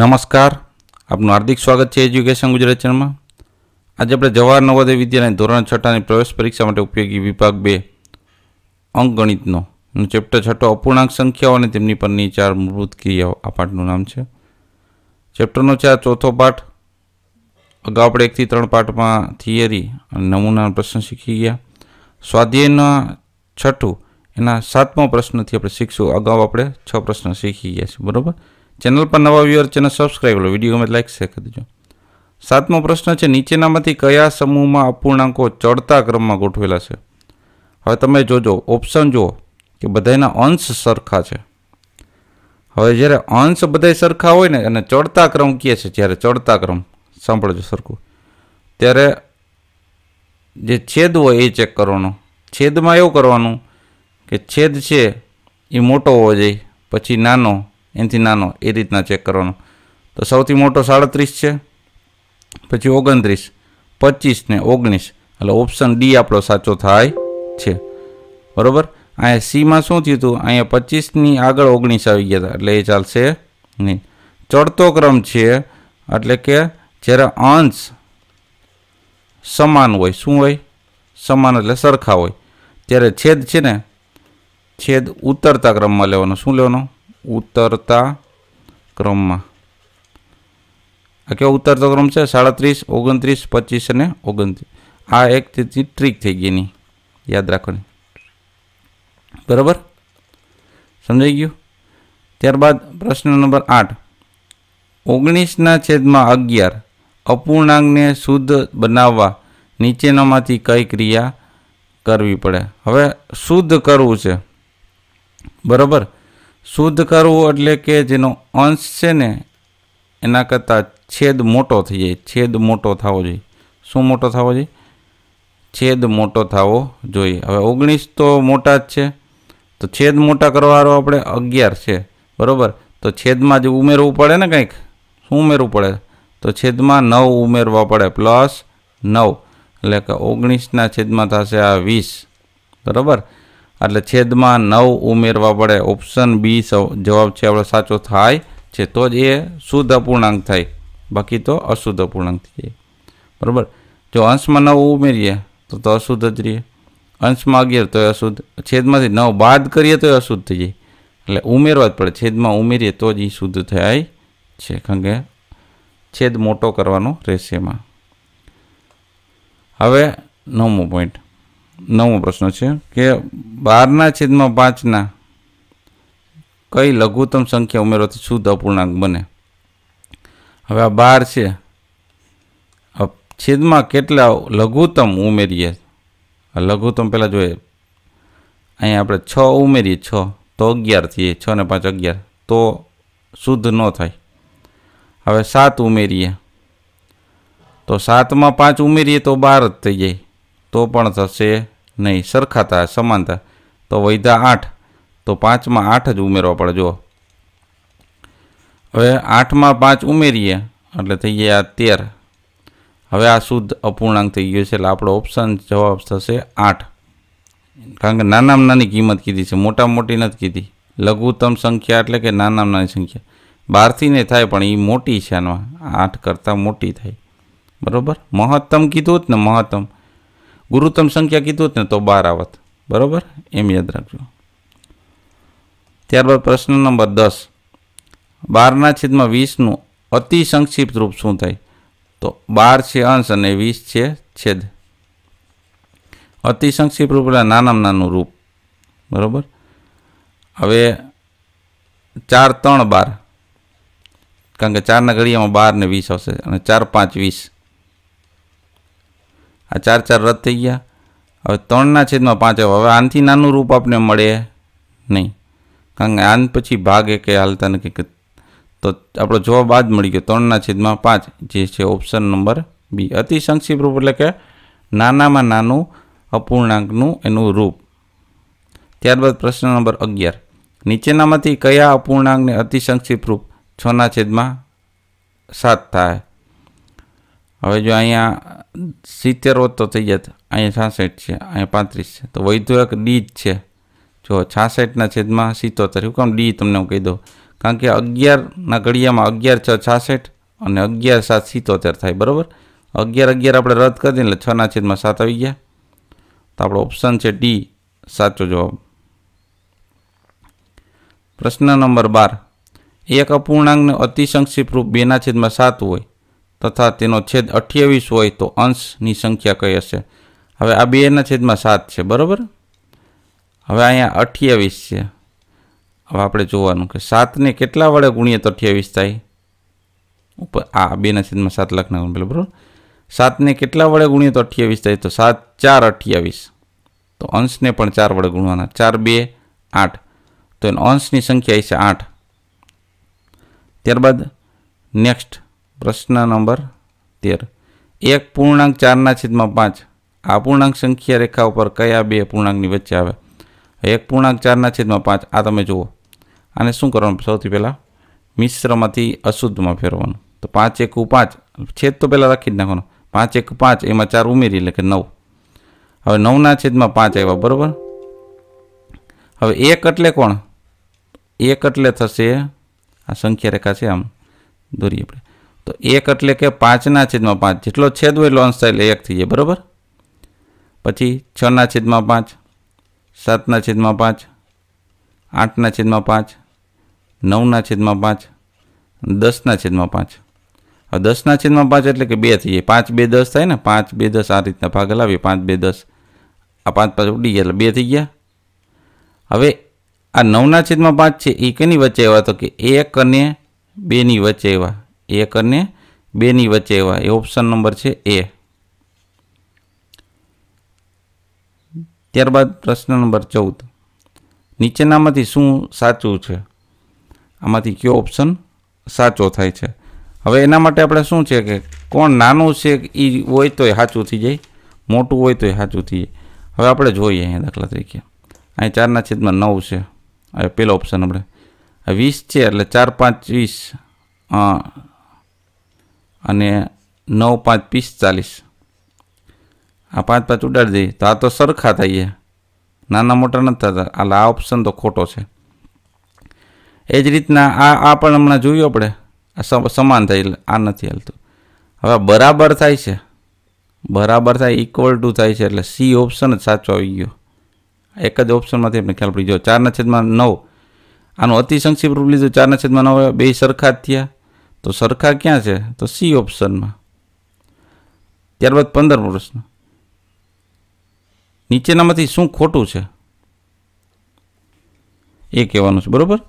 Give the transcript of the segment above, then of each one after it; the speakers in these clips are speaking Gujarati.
નમસ્કાર આપનું હાર્દિક સ્વાગત છે એજ્યુકેશન ગુજરાત ચેનલમાં આજે આપણે જવાહર નવોદય વિદ્યાલય ધોરણ છઠ્ઠાની પ્રવેશ પરીક્ષા માટે ઉપયોગી વિભાગ બે અંકગણિતનો ચેપ્ટર છઠ્ઠો અપૂર્ણાંક સંખ્યાઓ અને તેમની પરની ચાર મૂળભૂત ક્રિયાઓ આ પાઠનું નામ છે ચેપ્ટરનો છે આ ચોથો પાઠ અગાઉ આપણે એકથી ત્રણ પાઠમાં થિયરી અને નમૂના પ્રશ્ન શીખી ગયા સ્વાધ્યાયના છઠ્ઠું એના સાતમો પ્રશ્નથી આપણે શીખશું અગાઉ આપણે છ પ્રશ્ન શીખી ગયા છીએ બરાબર ચેનલ પર નવા વ્યૂઅર ચેનલ સબસ્ક્રાઈબ કરો વિડીયો ગમે લાઈક શેર કરી દેજો સાતમો પ્રશ્ન છે નીચેનામાંથી કયા સમૂહમાં અપૂર્ણાંકો ચડતા ક્રમમાં ગોઠવેલા છે હવે તમે જોજો ઓપ્શન જુઓ કે બધાના અંશ સરખા છે હવે જ્યારે અંશ બધા સરખા હોય ને અને ચડતા ક્રમ કહે છે જ્યારે ચડતા ક્રમ સાંભળજો સરખું ત્યારે જે છેદ હોય એ ચેક કરવાનો છેદમાં એવું કરવાનું કે છેદ છે એ મોટો હોવો જોઈએ પછી નાનો એનાથી નાનો એ રીતના ચેક કરવાનો તો સૌથી મોટો સાડત્રીસ છે પછી ઓગણત્રીસ પચીસ ને ઓગણીસ એટલે ઓપ્શન ડી આપણો સાચો થાય છે બરાબર અહીંયા સીમાં શું થયું હતું અહીંયા પચીસની આગળ ઓગણીસ આવી ગયા હતા એટલે એ ચાલશે નહીં ચડતો ક્રમ છે એટલે કે જ્યારે અંશ સમાન હોય શું હોય સમાન એટલે સરખા હોય ત્યારે છેદ છે ને છેદ ઉતરતા ક્રમમાં લેવાનો શું લેવાનો ઉતરતા ક્રમમાં આ કેવો ઉતરતો ક્રમ છે સાડત્રીસ ઓગણત્રીસ પચીસ અને ઓગણત્રીસ આ એક તેથી ટ્રીક થઈ ગઈ એની યાદ રાખવાની બરાબર સમજાઈ ગયું ત્યારબાદ પ્રશ્ન નંબર આઠ ઓગણીસના છેદમાં અગિયાર અપૂર્ણાંકને શુદ્ધ બનાવવા નીચેનામાંથી કઈ ક્રિયા કરવી પડે હવે શુદ્ધ કરવું છે બરાબર શુદ્ધ કરવું એટલે કે જેનો અંશ છે ને એના કરતાં છેદ મોટો થઈ જાય છેદ મોટો થવો જોઈએ શું મોટો થવો જોઈએ છેદ મોટો થવો જોઈએ હવે ઓગણીસ તો મોટા જ છે તો છેદ મોટા કરવાનો આપણે અગિયાર છે બરાબર તો છેદમાં જ ઉમેરવું પડે ને કંઈક શું ઉમેરવું પડે તો છેદમાં નવ ઉમેરવા પડે પ્લસ નવ એટલે કે ઓગણીસના છેદમાં થશે આ વીસ બરાબર એટલે છેદમાં નવ ઉમેરવા પડે ઓપ્શન બી જવાબ છે આપણો સાચો થાય છે તો જ એ શુદ્ધ અપૂર્ણાંક થાય બાકી તો અશુદ્ધ અપૂર્ણાંક થઈ જાય બરાબર જો અંશમાં નવ ઉમેરીએ તો તો અશુદ્ધ જ રહીએ અંશમાં અગિયાર તો અશુદ્ધ છેદમાંથી નવ બાદ કરીએ તો અશુદ્ધ થઈ જાય એટલે ઉમેરવા જ પડે છેદમાં ઉમેરીએ તો જ એ શુદ્ધ થાય છે કારણ કે છેદ મોટો કરવાનો રહેશે એમાં હવે નવમો પોઈન્ટ નવો પ્રશ્ન છે કે બારના છેદમાં પાંચના કઈ લઘુત્તમ સંખ્યા ઉમેરવાથી શુદ્ધ અપૂર્ણાંક બને હવે આ બાર છે છેદમાં કેટલા લઘુત્તમ ઉમેરીએ લઘુત્તમ પહેલાં જોઈએ અહીંયા આપણે છ ઉમેરીએ છ તો અગિયાર થઈએ છ ને પાંચ અગિયાર તો શુદ્ધ ન થાય હવે સાત ઉમેરીએ તો સાતમાં પાંચ ઉમેરીએ તો બાર જ થઈ જાય તો પણ થશે નહીં સરખાતા સમાનતા તો વૈધા 8 તો 5 માં 8 જ ઉમેરો પડશે હવે 8 માં 5 ઉમેરિયા એટલે થઈ ગયા 13 હવે આ શુદ્ધ અપૂર્ણાંક થઈ ગયો છે એટલે આપણો ઓપ્શન જવાબ થશે 8 કારણ કે નાનામાં નાની કિંમત કીધી છે મોટા મોટી નથી કીધી લઘુત્તમ સંખ્યા એટલે કે નાનામાં નાની સંખ્યા 12 થી ને થાય પણ ઈ મોટી છે એમાં 8 કરતાં મોટી થાય બરોબર મહત્તમ કીધુંત ને મહતમ ગુરુત્તમ સંખ્યા કીધું જ ને તો બાર આવત બરાબર એમ યાદ રાખજો ત્યારબાદ પ્રશ્ન નંબર દસ બારના છેદમાં વીસનું અતિ સંક્ષિપ્ત રૂપ શું થાય તો બાર છે અંશ અને વીસ છે છેદ અતિ સંક્ષિપ્ત રૂપ એટલે નાનામાં નાનું રૂપ બરાબર હવે ચાર ત્રણ બાર કારણ કે ચારના ઘડિયામાં બાર ને વીસ આવશે અને ચાર પાંચ વીસ આ ચાર ચાર રદ થઈ ગયા હવે ત્રણના છેદમાં પાંચ આવ્યો હવે આનથી નાનું રૂપ આપને મળે નહીં કારણ કે આન પછી ભાગ એક હાલતા નથી કે તો આપણો જવાબ આ જ મળી ગયો ત્રણના છેદમાં પાંચ જે છે ઓપ્શન નંબર બી અતિ સંક્ષિપ્ત રૂપ એટલે કે નાનામાં નાનું અપૂર્ણાંકનું એનું રૂપ ત્યારબાદ પ્રશ્ન નંબર અગિયાર નીચેનામાંથી કયા અપૂર્ણાંકને અતિ સંક્ષિપ્ત રૂપ છના છેદમાં સાત થાય હવે જો અહીંયા સિત્તેર તો થઈ જતા અહીંયા છાસઠ છે અહીંયા પાંત્રીસ છે તો વૈધુરક ડી જ છે જો છાસઠના છેદમાં સિત્તોતેર શું કામ ડી તમને હું કહી દઉં કારણ કે અગિયારના ઘડિયામાં અગિયાર છ છાસઠ અને અગિયાર સાત સિત્તોતેર થાય બરાબર અગિયાર અગિયાર આપણે રદ કરી દઈએ એટલે છના છેદમાં સાત આવી ગયા તો આપણો ઓપ્શન છે ડી સાચો જવાબ પ્રશ્ન નંબર બાર એક અપૂર્ણાંકને અતિસંક્ષિપ રૂપ બેના છેદમાં સાત હોય તથા તેનો છેદ અઠ્યાવીસ હોય તો અંશની સંખ્યા કઈ હશે હવે આ બેના છેદમાં સાત છે બરાબર હવે અહીંયા અઠ્યાવીસ છે હવે આપણે જોવાનું કે સાતને કેટલા વડે ગુણીએ તો અઠ્યાવીસ થાય ઉપર આ બેના છેદમાં સાત લાખના પેલું બરાબર સાતને કેટલા વડે ગુણીએ તો અઠ્યાવીસ થાય તો સાત ચાર અઠ્યાવીસ તો અંશને પણ ચાર વડે ગુણવાના ચાર બે આઠ તો એનો અંશની સંખ્યા છે આઠ ત્યારબાદ નેક્સ્ટ પ્રશ્ન નંબર 13 એક પૂર્ણાંક 4/5 અપૂર્ણાંક સંખ્યા રેખા ઉપર કયા બે પૂર્ણાંકની વચ્ચે આવે એક પૂર્ણાંક 4/5 આ તમે જુઓ અને શું કરવાનું સૌથી પહેલા મિશ્રમાંથી અશુદ્ધમાં ફેરવવાનું તો 5 * 1 + 5 છેદ તો પહેલા રાખી જ નાખોનો 5 * 1 + 5 એમાં 4 ઉમેરી એટલે કે 9 હવે 9/5 આયા બરોબર હવે 1 એટલે કોણ 1 એટલે થશે આ સંખ્યા રેખા છે આમ દોરીએ તો એક એટલે કે પાંચના છેદમાં પાંચ જેટલો છેદવો એટલો અંશ થાય એટલે એક થઈ જાય બરાબર પછી છના છેદમાં પાંચ સાતના છેદમાં પાંચ આઠના છેદમાં પાંચ નવના છેદમાં પાંચ દસના છેદમાં પાંચ હવે દસના છેદમાં પાંચ એટલે કે બે થઈ જાય પાંચ બે દસ થાય ને પાંચ બે દસ આ રીતના ભાગ લાવીએ પાંચ બે દસ આ પાંચ પાંચ ઉડી ગયા એટલે બે થઈ ગયા હવે આ નવના છેદમાં પાંચ છે એ કેની વચ્ચે એવા તો કે એક અને બેની વચ્ચે એવા એક અને બેની વચ્ચે એવા એ ઓપ્શન નંબર છે એ ત્યારબાદ પ્રશ્ન નંબર ચૌદ નીચેનામાંથી શું સાચું છે આમાંથી કયો ઓપ્શન સાચો થાય છે હવે એના માટે આપણે શું છે કે કોણ નાનું છે એ હોય તોય સાચું થઈ જાય મોટું હોય તોય સાચું થઈ જાય હવે આપણે જોઈએ અહીંયા દાખલા તરીકે અહીં ચારના છેદમાં નવ છે હવે પહેલો ઓપ્શન આપણે વીસ છે એટલે ચાર પાંચ વીસ અને નવ પાંચ પિસ્તાલીસ આ પાંચ પાંચ ઉડાડી દઈએ તો આ તો સરખા થઈ ગયા નાના મોટા નથી થતા એટલે આ ઓપ્શન તો ખોટો છે એ જ રીતના આ આ પણ હમણાં જોયું આપણે આ સમાન થાય આ નથી હાલતું હવે બરાબર થાય છે બરાબર થાય ઇક્વલ ટુ થાય છે એટલે સી ઓપ્શન જ સાચો આવી ગયો એક જ ઓપ્શનમાંથી આપણે ખ્યાલ પડી ગયો ચારના છેદમાં નવ આનું અતિ સંક્ષિપ્ત રૂપ લીધું ચારના છેદમાં નવ બે સરખા જ થયા તો સરખા ક્યાં છે તો સી ઓપ્શનમાં ત્યારબાદ પંદરમો પ્રશ્ન નીચેનામાંથી શું ખોટું છે એ કહેવાનું છે બરાબર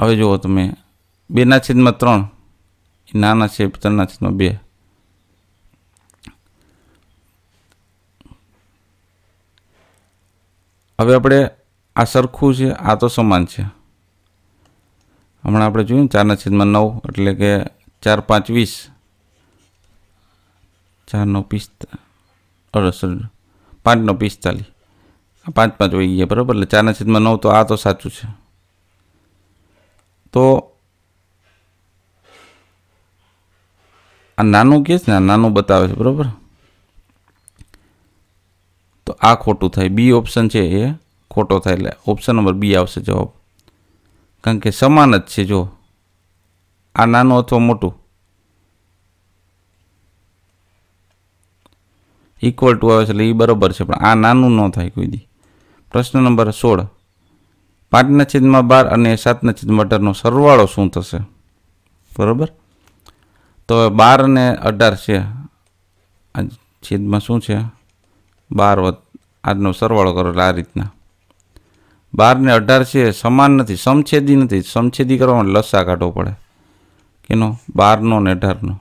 હવે જુઓ તમે બેના છેદમાં ત્રણ નાના છે ત્રણના છેદમાં બે હવે આપણે આ સરખું છે આ તો સમાન છે હમણાં આપણે જોયું ચારના છેદમાં નવ એટલે કે ચાર પાંચ વીસ ચારનો પિસ્તાળીસ પાંચનો પિસ્તાલીસ આ પાંચ પાંચ વહી ગયા બરાબર એટલે ચારના છેદમાં નવ તો આ તો સાચું છે તો આ નાનું કે છે ને આ નાનું બતાવે છે બરાબર તો આ ખોટું થાય બી ઓપ્શન છે એ ખોટો થાય એટલે ઓપ્શન નંબર બી આવશે જવાબ કારણ કે સમાન જ છે જો આ નાનું અથવા મોટું ઇક્વલ ટુ આવે છે એટલે એ બરાબર છે પણ આ નાનું ન થાય કોઈ દી પ્રશ્ન નંબર સોળ પાંચના છેદમાં બાર અને સાતના છેદમાં અઢારનો સરવાળો શું થશે બરાબર તો બાર અને અઢાર છે છેદમાં શું છે બાર આજનો સરવાળો કરો એટલે આ રીતના બાર ને અઢાર છે સમાન નથી સમછેદી નથી સમછેદી કરવા માટે લસા કાઢવો પડે કેનો બારનો ને અઢારનો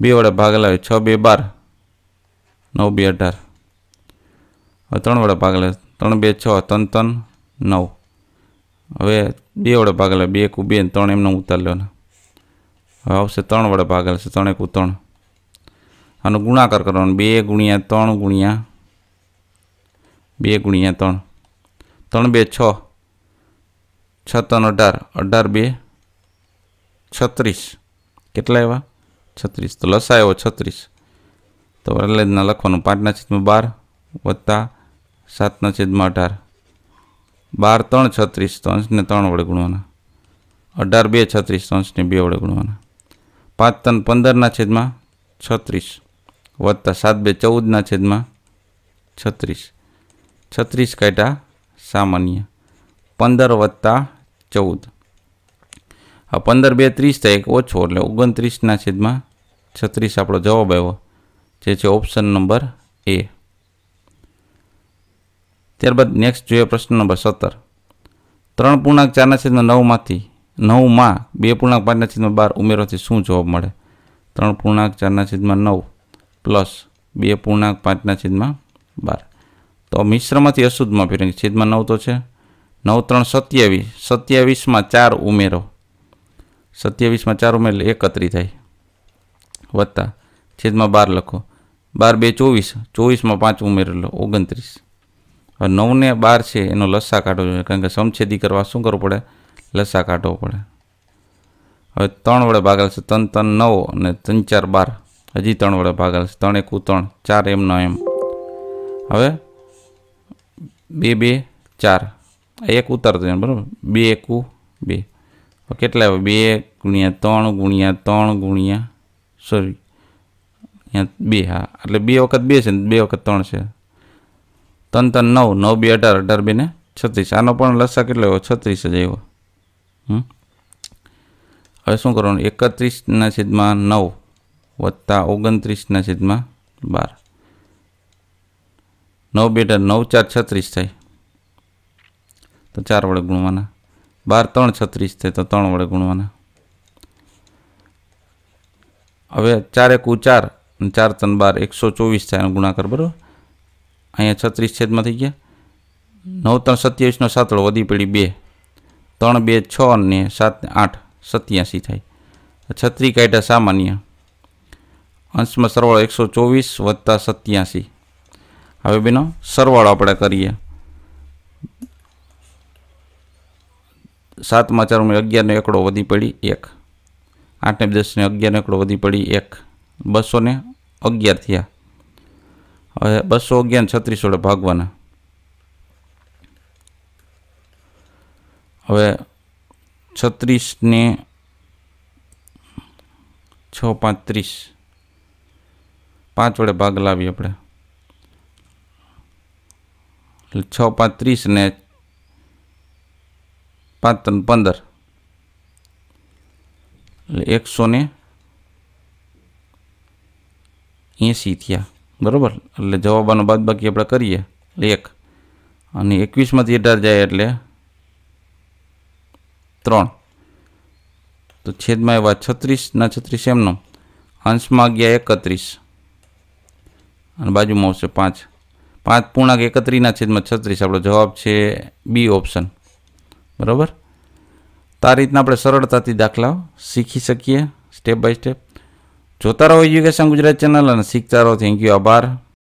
બે વડે ભાગ લાવે છ બે બાર નવ બે અઢાર હવે ત્રણ વડે ભાગ ભાગેલા ત્રણ બે છ ત્રણ ત્રણ નવ હવે બે વડે ભાગ ભાગેલા બે એકુ બે ને ત્રણ એમને ઉતાર લેવાના હવે આવશે ત્રણ વડે ભાગેલા છે ત્રણ એકુ ત્રણ આનો ગુણાકાર કરવાનો બે ગુણ્યા ત્રણ ગુણ્યા બે ગુણ્યા ત્રણ ત્રણ બે છ છ ત્રણ અઢાર અઢાર બે છત્રીસ કેટલા એવા છત્રીસ તો લસા લસાયો છત્રીસ તો વરલેજના લખવાનું પાંચના છેદમાં બાર વત્તા સાતના છેદમાં અઢાર બાર ત્રણ છત્રીસ તો અંશને ત્રણ વડે ગુણવાના અઢાર બે છત્રીસ તો અંશને બે વડે ગુણવાના પાંચ ત્રણ પંદરના છેદમાં છત્રીસ વત્તા સાત બે ચૌદના છેદમાં છત્રીસ છત્રીસ કાયટા સામાન્ય પંદર વત્તા ચૌદ હા પંદર બે ત્રીસ થાય એક ઓછો એટલે ઓગણત્રીસના છેદમાં છત્રીસ આપણો જવાબ આવ્યો જે છે ઓપ્શન નંબર એ ત્યારબાદ નેક્સ્ટ જોઈએ પ્રશ્ન નંબર સત્તર ત્રણ પૂર્ણાંક ચારના છેદમાં નવમાંથી નવમાં બે પૂર્ણાંક પાંચના છેદમાં બાર ઉમેરવાથી શું જવાબ મળે ત્રણ પૂર્ણાંક ચારના છેદમાં નવ પ્લસ બે પૂર્ણાંક પાંચના છેદમાં બાર તો મિશ્રમાંથી અશુદ્ધમાં ફેરવી છેદમાં નવ તો છે નવ ત્રણ સત્યાવીસ સત્યાવીસમાં ચાર ઉમેરો સત્યાવીસમાં ચાર ઉમેરો એકત્રી થાય વત્તા છેદમાં બાર લખો બાર બે ચોવીસ ચોવીસમાં પાંચ ઉમેરેલો ઓગણત્રીસ હવે નવને બાર છે એનો લસ્સા કાઢવો જોઈએ કારણ કે સમછેદી કરવા શું કરવું પડે લસ્સા કાઢવો પડે હવે ત્રણ વડે ભાગાલ છે ત્રણ ત્રણ નવ અને ત્રણ ચાર બાર હજી ત્રણ વડે ભાગાલ છે ત્રણ એક ત્રણ ચાર એમનો એમ હવે બે બે ચાર એક ઉતારતો જવાનું બરાબર બે એકુ બે કેટલા આવે બે ગુણ્યા ત્રણ ગુણ્યા ત્રણ ગુણ્યા સોરી અહીંયા બે હા એટલે બે વખત બે છે ને બે વખત ત્રણ છે ત્રણ ત્રણ નવ નવ બે અઢાર અઢાર બે ને છત્રીસ આનો પણ લસા કેટલો આવ્યો છત્રીસ જ આવ્યો હમ હવે શું કરવાનું એકત્રીસના છેદમાં નવ વત્તા ઓગણત્રીસના છેદમાં બાર નવ બેટા નવ ચાર છત્રીસ થાય તો ચાર વડે ગુણવાના બાર ત્રણ છત્રીસ થાય તો ત્રણ વડે ગુણવાના હવે ચાર એકુ ચાર અને ચાર ત્રણ બાર એકસો ચોવીસ થાય એનો ગુણાકાર બરાબર અહીંયા છત્રીસ છેદમાં થઈ ગયા નવ ત્રણ સત્યાવીસનો સાતળો વધી પડી બે ત્રણ બે છ અને સાત આઠ સત્યાસી થાય છત્રી કાયટા સામાન્ય અંશમાં સરવાળો એકસો ચોવીસ વત્તા સત્યાસી હવે બીનો સરવાળો આપણે કરીએ સાતમાં ચારમાં અગિયારનો એકડો વધી પડી એક આઠને દસને અગિયારનો એકડો વધી પડી એક બસો ને અગિયાર થયા હવે બસો અગિયાર છત્રીસ વડે ભાગવાના હવે છત્રીસને છ પાંત્રીસ પાંચ વડે ભાગ લાવીએ આપણે છ પાંચ ત્રીસ ને પાંચ ત્રણ પંદર એટલે એકસો ને એંસી થયા બરાબર એટલે જવાબાનો બાદબાકી આપણે કરીએ એટલે એક અને એકવીસમાંથી અઢાર જાય એટલે ત્રણ તો છેદમાં એવા ના છત્રીસ એમનો અંશમાં ગયા એકત્રીસ અને બાજુમાં આવશે પાંચ પાંચ પૂર્ણાંક એકત્રીના છેદમાં છત્રીસ આપણો જવાબ છે બી ઓપ્શન બરાબર તો આ રીતના આપણે સરળતાથી દાખલાઓ શીખી શકીએ સ્ટેપ બાય સ્ટેપ જોતા રહો એજ્યુકેશન ગુજરાત ચેનલ અને શીખતા રહો થેન્ક યુ આભાર